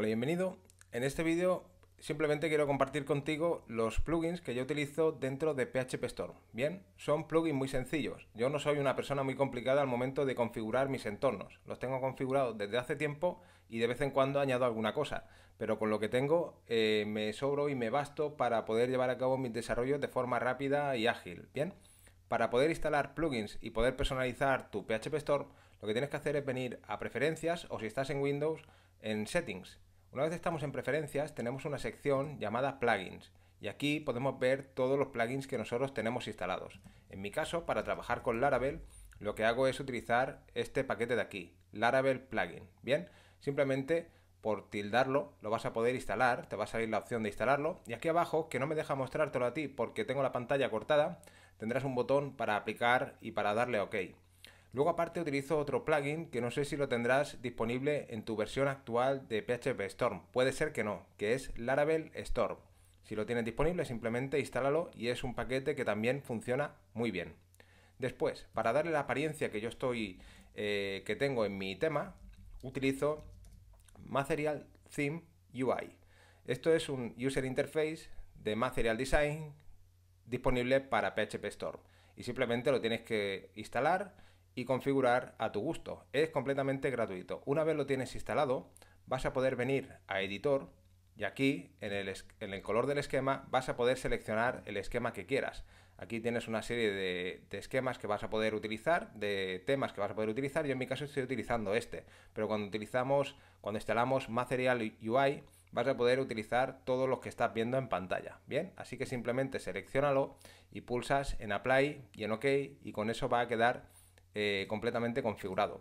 Hola, bienvenido. En este vídeo simplemente quiero compartir contigo los plugins que yo utilizo dentro de PHP Store. Bien, son plugins muy sencillos. Yo no soy una persona muy complicada al momento de configurar mis entornos. Los tengo configurados desde hace tiempo y de vez en cuando añado alguna cosa. Pero con lo que tengo eh, me sobro y me basto para poder llevar a cabo mis desarrollos de forma rápida y ágil. Bien, para poder instalar plugins y poder personalizar tu PHP Store, lo que tienes que hacer es venir a preferencias o si estás en Windows, en settings una vez estamos en preferencias, tenemos una sección llamada plugins y aquí podemos ver todos los plugins que nosotros tenemos instalados. En mi caso, para trabajar con Laravel, lo que hago es utilizar este paquete de aquí, Laravel Plugin. Bien, simplemente por tildarlo lo vas a poder instalar, te va a salir la opción de instalarlo y aquí abajo, que no me deja mostrártelo a ti porque tengo la pantalla cortada, tendrás un botón para aplicar y para darle OK. Luego aparte utilizo otro plugin que no sé si lo tendrás disponible en tu versión actual de PHP Storm. Puede ser que no, que es Laravel Storm. Si lo tienes disponible simplemente instálalo y es un paquete que también funciona muy bien. Después, para darle la apariencia que yo estoy, eh, que tengo en mi tema, utilizo Material Theme UI. Esto es un user interface de Material Design disponible para PHP Storm. Y simplemente lo tienes que instalar y configurar a tu gusto. Es completamente gratuito. Una vez lo tienes instalado, vas a poder venir a editor y aquí en el, en el color del esquema vas a poder seleccionar el esquema que quieras. Aquí tienes una serie de, esquemas que vas a poder utilizar, de temas que vas a poder utilizar. Yo en mi caso estoy utilizando este, pero cuando utilizamos, cuando instalamos Material UI, vas a poder utilizar todos los que estás viendo en pantalla. Bien, así que simplemente seleccionalo y pulsas en Apply y en OK y con eso va a quedar eh, completamente configurado.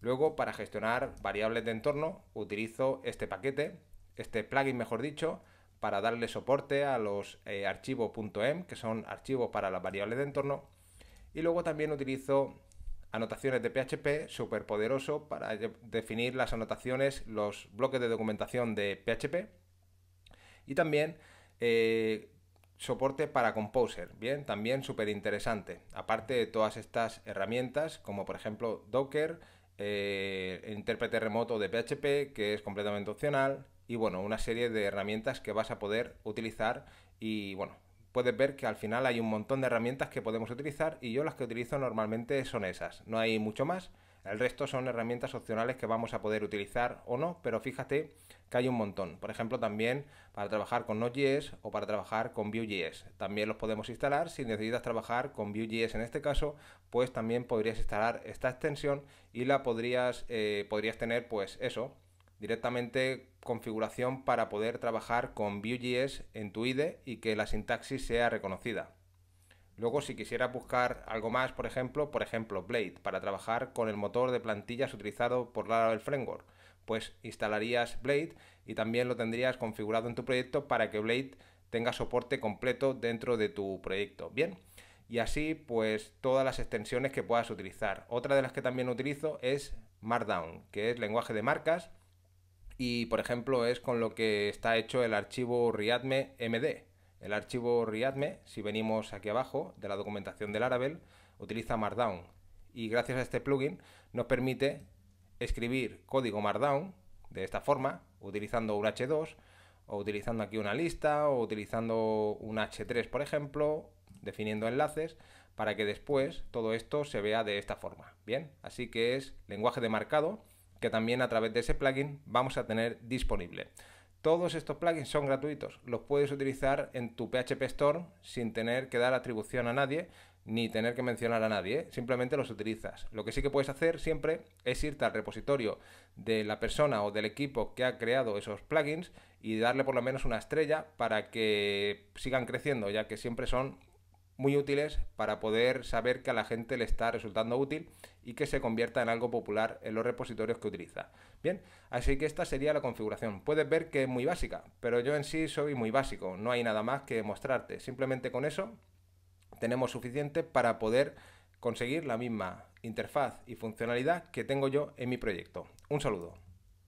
Luego, para gestionar variables de entorno, utilizo este paquete, este plugin mejor dicho, para darle soporte a los eh, archivos.m, em, que son archivos para las variables de entorno. Y luego también utilizo anotaciones de PHP, súper poderoso para definir las anotaciones, los bloques de documentación de PHP. Y también eh, soporte para Composer, bien, también súper interesante. Aparte de todas estas herramientas, como por ejemplo Docker, eh, intérprete remoto de PHP, que es completamente opcional, y bueno, una serie de herramientas que vas a poder utilizar y bueno, puedes ver que al final hay un montón de herramientas que podemos utilizar y yo las que utilizo normalmente son esas, no hay mucho más. El resto son herramientas opcionales que vamos a poder utilizar o no, pero fíjate que hay un montón. Por ejemplo, también para trabajar con Node.js o para trabajar con Vue.js. También los podemos instalar. Si necesitas trabajar con Vue.js en este caso, pues también podrías instalar esta extensión y la podrías, eh, podrías tener, pues eso, directamente configuración para poder trabajar con Vue.js en tu IDE y que la sintaxis sea reconocida. Luego, si quisieras buscar algo más, por ejemplo, por ejemplo, Blade, para trabajar con el motor de plantillas utilizado por Laravel Framework, pues instalarías Blade y también lo tendrías configurado en tu proyecto para que Blade tenga soporte completo dentro de tu proyecto. Bien, y así pues todas las extensiones que puedas utilizar. Otra de las que también utilizo es Markdown, que es lenguaje de marcas y por ejemplo es con lo que está hecho el archivo Readme MD, el archivo README, si venimos aquí abajo de la documentación del Laravel, utiliza Markdown y gracias a este plugin nos permite escribir código Markdown de esta forma, utilizando un H2 o utilizando aquí una lista o utilizando un H3, por ejemplo, definiendo enlaces para que después todo esto se vea de esta forma. Bien, así que es lenguaje de marcado que también a través de ese plugin vamos a tener disponible. Todos estos plugins son gratuitos, los puedes utilizar en tu PHP Store sin tener que dar atribución a nadie ni tener que mencionar a nadie, ¿eh? simplemente los utilizas. Lo que sí que puedes hacer siempre es irte al repositorio de la persona o del equipo que ha creado esos plugins y darle por lo menos una estrella para que sigan creciendo, ya que siempre son muy útiles para poder saber que a la gente le está resultando útil y que se convierta en algo popular en los repositorios que utiliza. Bien, así que esta sería la configuración. Puedes ver que es muy básica, pero yo en sí soy muy básico, no hay nada más que mostrarte. Simplemente con eso tenemos suficiente para poder conseguir la misma interfaz y funcionalidad que tengo yo en mi proyecto. Un saludo.